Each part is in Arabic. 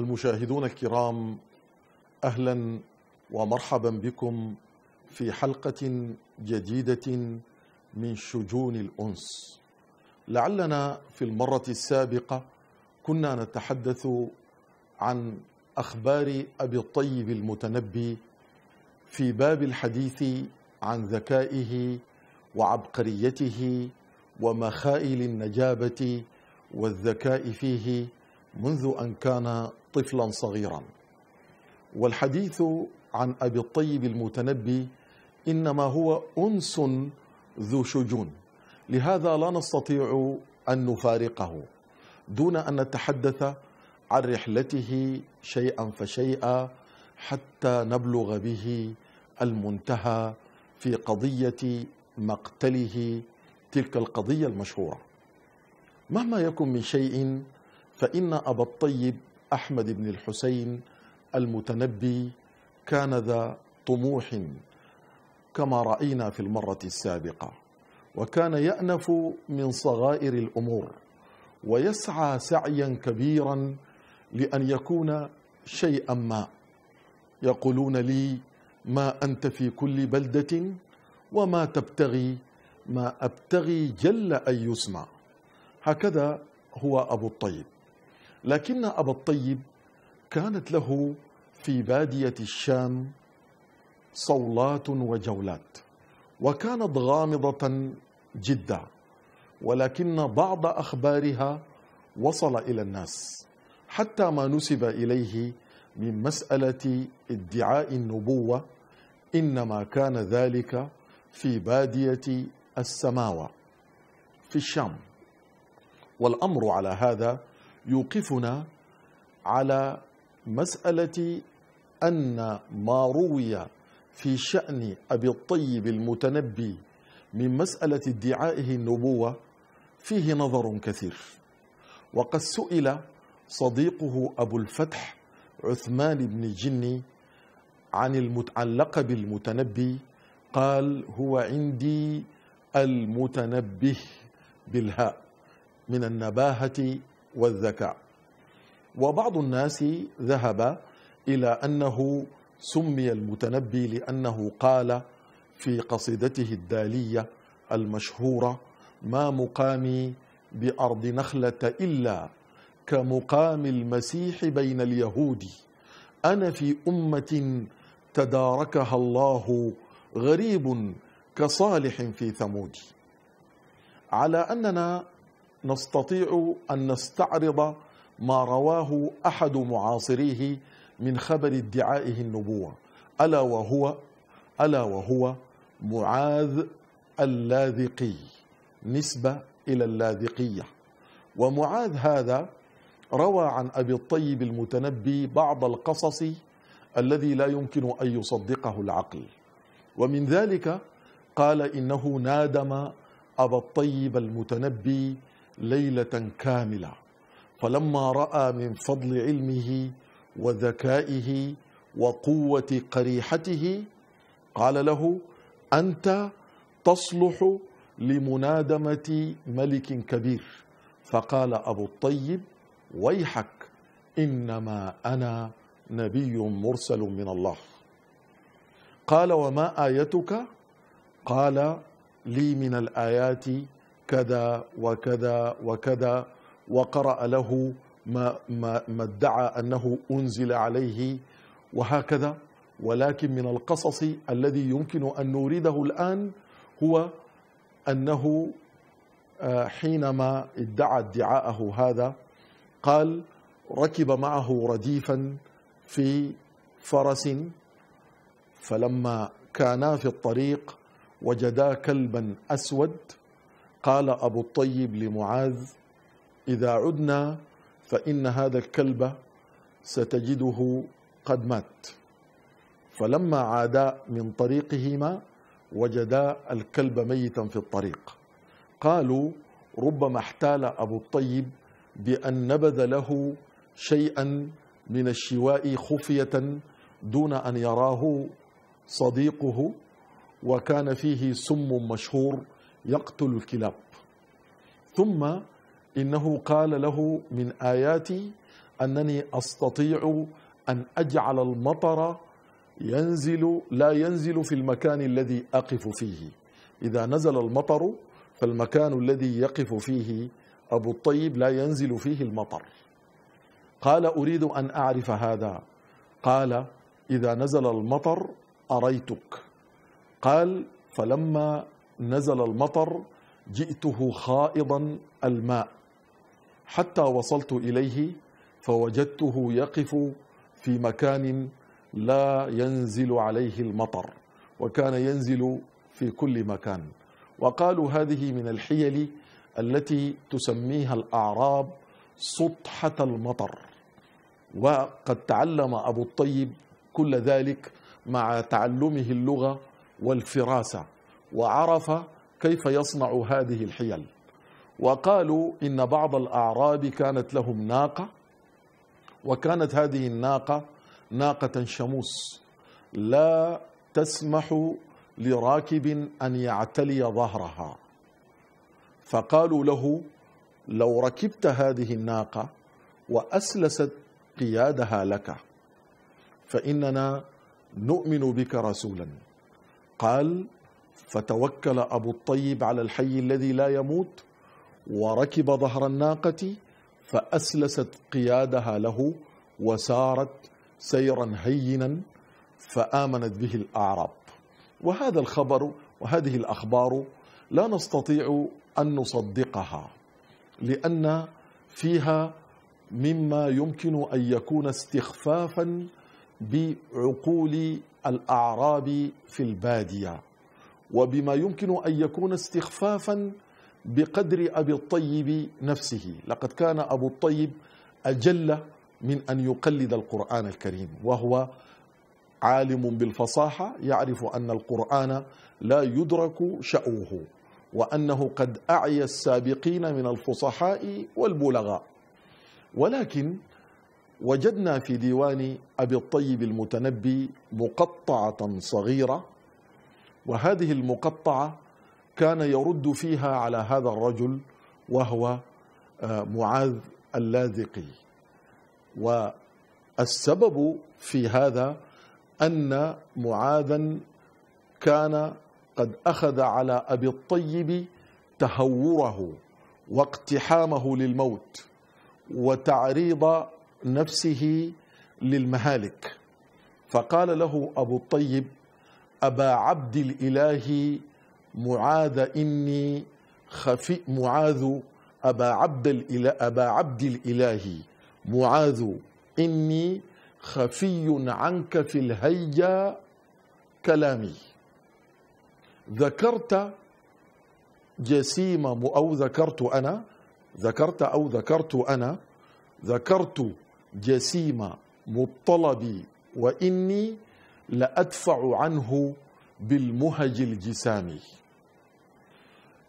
المشاهدون الكرام اهلا ومرحبا بكم في حلقه جديده من شجون الانس لعلنا في المره السابقه كنا نتحدث عن اخبار ابي الطيب المتنبي في باب الحديث عن ذكائه وعبقريته ومخائل النجابه والذكاء فيه منذ أن كان طفلا صغيرا والحديث عن أبي الطيب المتنبي إنما هو أنس ذو شجون لهذا لا نستطيع أن نفارقه دون أن نتحدث عن رحلته شيئا فشيئا حتى نبلغ به المنتهى في قضية مقتله تلك القضية المشهورة مهما يكن من شيء فإن أبا الطيب أحمد بن الحسين المتنبي كان ذا طموح كما رأينا في المرة السابقة وكان يأنف من صغائر الأمور ويسعى سعيا كبيرا لأن يكون شيئا ما يقولون لي ما أنت في كل بلدة وما تبتغي ما أبتغي جل أن يسمع هكذا هو أبو الطيب لكن أبا الطيب كانت له في بادية الشام صولات وجولات وكانت غامضة جدا ولكن بعض أخبارها وصل إلى الناس حتى ما نسب إليه من مسألة ادعاء النبوة إنما كان ذلك في بادية السماوة في الشام والأمر على هذا يوقفنا على مسألة أن ما روي في شأن أبي الطيب المتنبي من مسألة ادعائه النبوة فيه نظر كثير وقد سئل صديقه أبو الفتح عثمان بن الجني عن المتعلق بالمتنبي قال هو عندي المتنبه بالهاء من النباهة والذكاء وبعض الناس ذهب إلى أنه سمي المتنبي لأنه قال في قصيدته الدالية المشهورة ما مقامي بأرض نخلة إلا كمقام المسيح بين اليهود أنا في أمة تداركها الله غريب كصالح في ثمود على أننا نستطيع أن نستعرض ما رواه أحد معاصريه من خبر ادعائه النبوة ألا وهو ألا وهو معاذ اللاذقي نسبة إلى اللاذقية ومعاذ هذا روى عن أبي الطيب المتنبي بعض القصص الذي لا يمكن أن يصدقه العقل ومن ذلك قال إنه نادم أبا الطيب المتنبي ليلة كاملة فلما رأى من فضل علمه وذكائه وقوة قريحته قال له أنت تصلح لمنادمة ملك كبير فقال أبو الطيب ويحك إنما أنا نبي مرسل من الله قال وما آيتك قال لي من الآيات كذا وكذا وكذا وقرأ له ما, ما, ما ادعى أنه أنزل عليه وهكذا ولكن من القصص الذي يمكن أن نورده الآن هو أنه آه، حينما ادعى ادعاءه هذا قال ركب معه رديفا في فرس فلما كانا في الطريق وجدا كلبا أسود قال أبو الطيب لمعاذ إذا عدنا فإن هذا الكلب ستجده قد مات فلما عادا من طريقهما وجدا الكلب ميتا في الطريق قالوا ربما احتال أبو الطيب بأن نبذ له شيئا من الشواء خفية دون أن يراه صديقه وكان فيه سم مشهور يقتل الكلاب ثم إنه قال له من آياتي أنني أستطيع أن أجعل المطر ينزل لا ينزل في المكان الذي أقف فيه إذا نزل المطر فالمكان الذي يقف فيه أبو الطيب لا ينزل فيه المطر قال أريد أن أعرف هذا قال إذا نزل المطر أريتك قال فلما نزل المطر جئته خائضا الماء حتى وصلت اليه فوجدته يقف في مكان لا ينزل عليه المطر وكان ينزل في كل مكان وقالوا هذه من الحيل التي تسميها الاعراب سطحه المطر وقد تعلم ابو الطيب كل ذلك مع تعلمه اللغه والفراسه وعرف كيف يصنع هذه الحيل وقالوا إن بعض الأعراب كانت لهم ناقة وكانت هذه الناقة ناقة شموس لا تسمح لراكب أن يعتلي ظهرها فقالوا له لو ركبت هذه الناقة وأسلست قيادها لك فإننا نؤمن بك رسولا قال فتوكل أبو الطيب على الحي الذي لا يموت وركب ظهر الناقة فأسلست قيادها له وسارت سيرا هينا فآمنت به الأعراب وهذا الخبر وهذه الأخبار لا نستطيع أن نصدقها لأن فيها مما يمكن أن يكون استخفافا بعقول الأعراب في البادية وبما يمكن أن يكون استخفافا بقدر أبي الطيب نفسه لقد كان أبو الطيب أجل من أن يقلد القرآن الكريم وهو عالم بالفصاحة يعرف أن القرآن لا يدرك شأوه وأنه قد أعي السابقين من الفصحاء والبلغاء ولكن وجدنا في ديوان أبي الطيب المتنبي مقطعة صغيرة وهذه المقطعة كان يرد فيها على هذا الرجل وهو آه، معاذ اللاذقي والسبب في هذا أن معاذا كان قد أخذ على أبي الطيب تهوره واقتحامه للموت وتعريض نفسه للمهالك فقال له أبو الطيب أبا عبد الإله معاذ إني خفي معاذ أبا عبد الإله أبا عبد الإله معاذ إني خفي عنك في الهيجة كلامي ذكرت جسيم أو ذكرت أنا ذكرت أو ذكرت أنا ذكرت جسيم مطلبي وإني لأدفع عنه بالمهج الجسام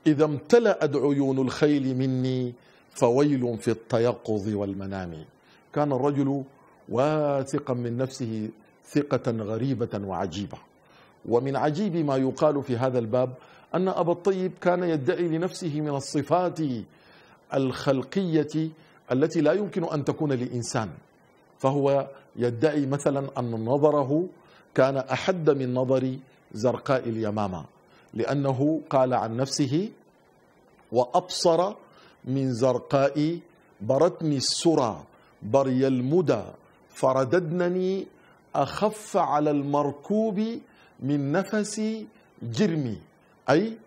إذا امتلأت عيون الخيل مني فويل في التيقظ والمنام كان الرجل واثقا من نفسه ثقة غريبة وعجيبة ومن عجيب ما يقال في هذا الباب أن أبا الطيب كان يدعي لنفسه من الصفات الخلقية التي لا يمكن أن تكون لإنسان فهو يدعي مثلا أن نظره كان أحد من نظر زرقاء اليمامة لأنه قال عن نفسه وأبصر من زرقاء برتني السرى بري المدى فرددنني أخف على المركوب من نفس جرمي أي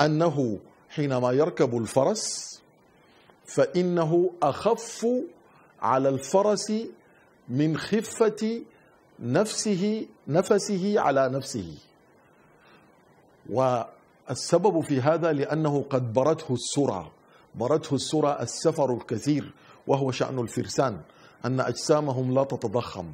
أنه حينما يركب الفرس فإنه أخف على الفرس من خفة نفسه نفسه على نفسه والسبب في هذا لأنه قد برته السرى برته السرى السفر الكثير وهو شأن الفرسان أن أجسامهم لا تتضخم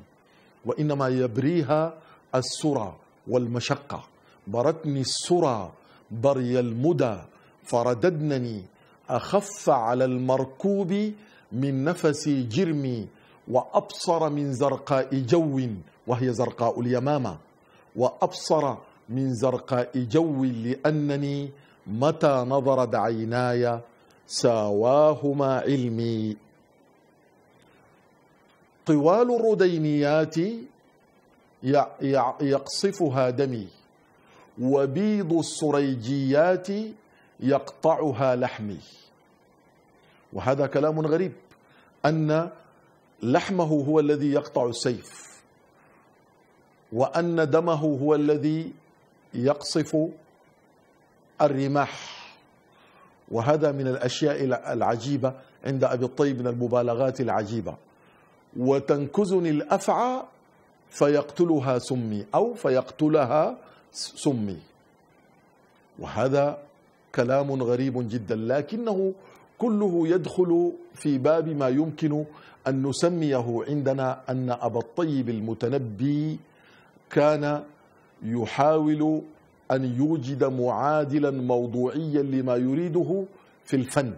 وإنما يبريها السرى والمشقة برتني السرى بري المدى فرددنني أخف على المركوب من نفس جرمي وأبصر من زرقاء جو وهي زرقاء اليمامة وأبصر من زرقاء جو لأنني متى نظرت عيناي ساواهما علمي طوال الردينيات يقصفها دمي وبيض السريجيات يقطعها لحمي وهذا كلام غريب أن لحمه هو الذي يقطع السيف وأن دمه هو الذي يقصف الرماح وهذا من الأشياء العجيبة عند أبي الطيب من المبالغات العجيبة وتنكزني الأفعى فيقتلها سمي أو فيقتلها سمي وهذا كلام غريب جدا لكنه كله يدخل في باب ما يمكن أن نسميه عندنا أن أبا الطيب المتنبي كان يحاول أن يوجد معادلا موضوعيا لما يريده في الفن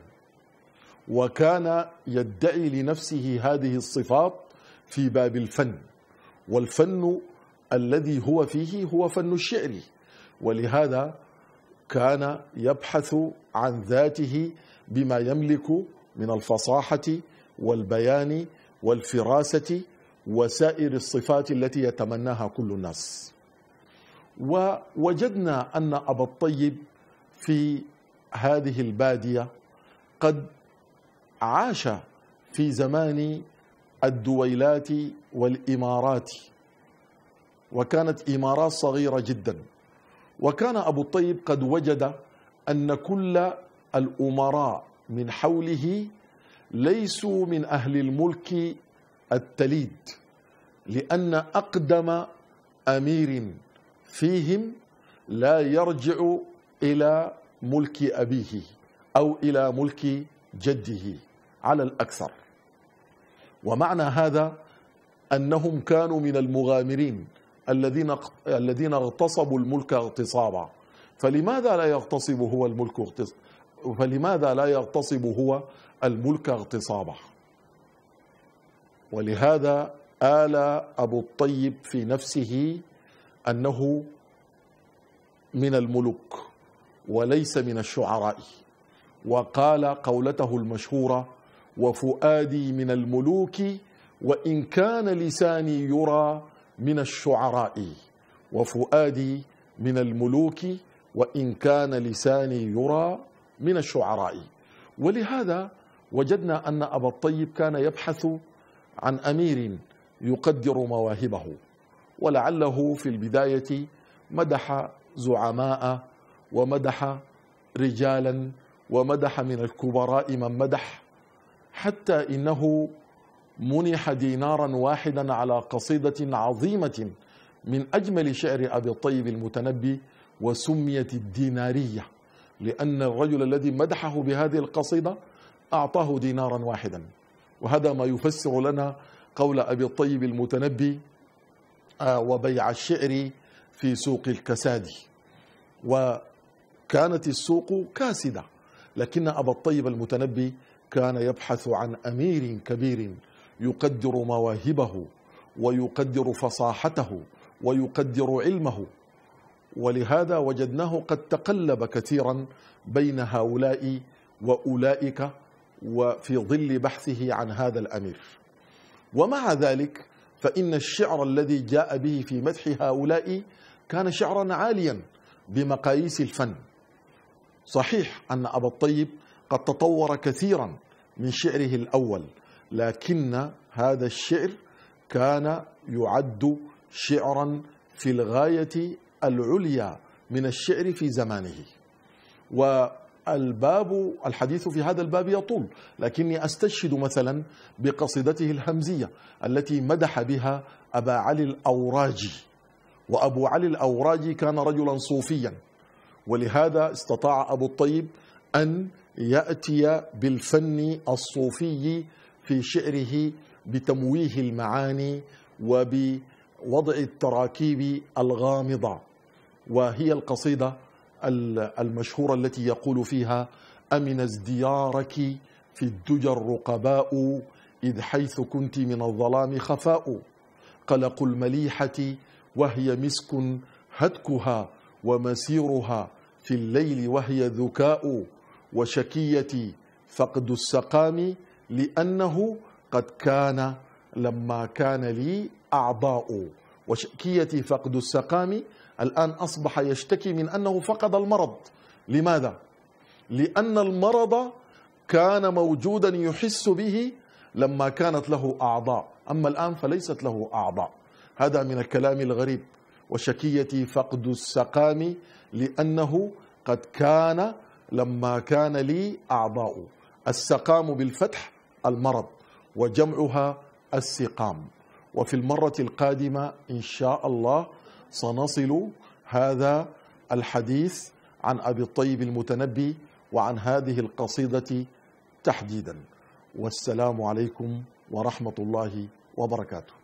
وكان يدعي لنفسه هذه الصفات في باب الفن والفن الذي هو فيه هو فن الشعر ولهذا كان يبحث عن ذاته بما يملك من الفصاحة والبيان والفراسة وسائر الصفات التي يتمناها كل الناس ووجدنا أن أبا الطيب في هذه البادية قد عاش في زمان الدويلات والإمارات وكانت إمارات صغيرة جدا وكان أبو الطيب قد وجد أن كل الأمراء من حوله ليسوا من أهل الملك التليد لأن أقدم أمير فيهم لا يرجع إلى ملك أبيه أو إلى ملك جده على الأكثر ومعنى هذا أنهم كانوا من المغامرين الذين الذين اغتصبوا الملك اغتصابا فلماذا لا يغتصب هو الملك فلماذا لا يغتصب هو الملك اغتصابا ولهذا آل أبو الطيب في نفسه أنه من الملوك وليس من الشعراء وقال قولته المشهورة وفؤادي من الملوك وإن كان لساني يرى من الشعراء وفؤادي من الملوك وإن كان لساني يرى من الشعراء ولهذا وجدنا أن أبا الطيب كان يبحث عن أمير يقدر مواهبه ولعله في البداية مدح زعماء ومدح رجالا ومدح من الكبراء من مدح حتى إنه منح دينارا واحدا على قصيدة عظيمة من أجمل شعر أبي الطيب المتنبي وسميت الدينارية لأن الرجل الذي مدحه بهذه القصيدة أعطاه دينارا واحدا وهذا ما يفسر لنا قول أبي الطيب المتنبي آه، وبيع الشعر في سوق الكساد وكانت السوق كاسدة لكن أبا الطيب المتنبي كان يبحث عن أمير كبير يقدر مواهبه ويقدر فصاحته ويقدر علمه ولهذا وجدناه قد تقلب كثيرا بين هؤلاء وأولئك وفي ظل بحثه عن هذا الأمير ومع ذلك فإن الشعر الذي جاء به في مدح هؤلاء كان شعرا عاليا بمقاييس الفن صحيح أن أبا الطيب قد تطور كثيرا من شعره الأول لكن هذا الشعر كان يعد شعرا في الغاية العليا من الشعر في زمانه و الباب الحديث في هذا الباب يطول لكني أستشهد مثلا بقصيدته الهمزية التي مدح بها أبا علي الأوراجي وأبو علي الأوراجي كان رجلا صوفيا ولهذا استطاع أبو الطيب أن يأتي بالفن الصوفي في شعره بتمويه المعاني وبوضع التراكيب الغامضة وهي القصيدة المشهورة التي يقول فيها أمن ازديارك في الدجى الرقباء إذ حيث كنت من الظلام خفاء قلق المليحة وهي مسك هتكها ومسيرها في الليل وهي ذكاء وشكية فقد السقام لأنه قد كان لما كان لي أعضاء وشكية فقد السقام الآن أصبح يشتكي من أنه فقد المرض لماذا؟ لأن المرض كان موجودا يحس به لما كانت له أعضاء أما الآن فليست له أعضاء هذا من الكلام الغريب وشكيتي فقد السقام لأنه قد كان لما كان لي أعضاء السقام بالفتح المرض وجمعها السقام وفي المرة القادمة إن شاء الله سنصل هذا الحديث عن أبي الطيب المتنبي وعن هذه القصيدة تحديدا والسلام عليكم ورحمة الله وبركاته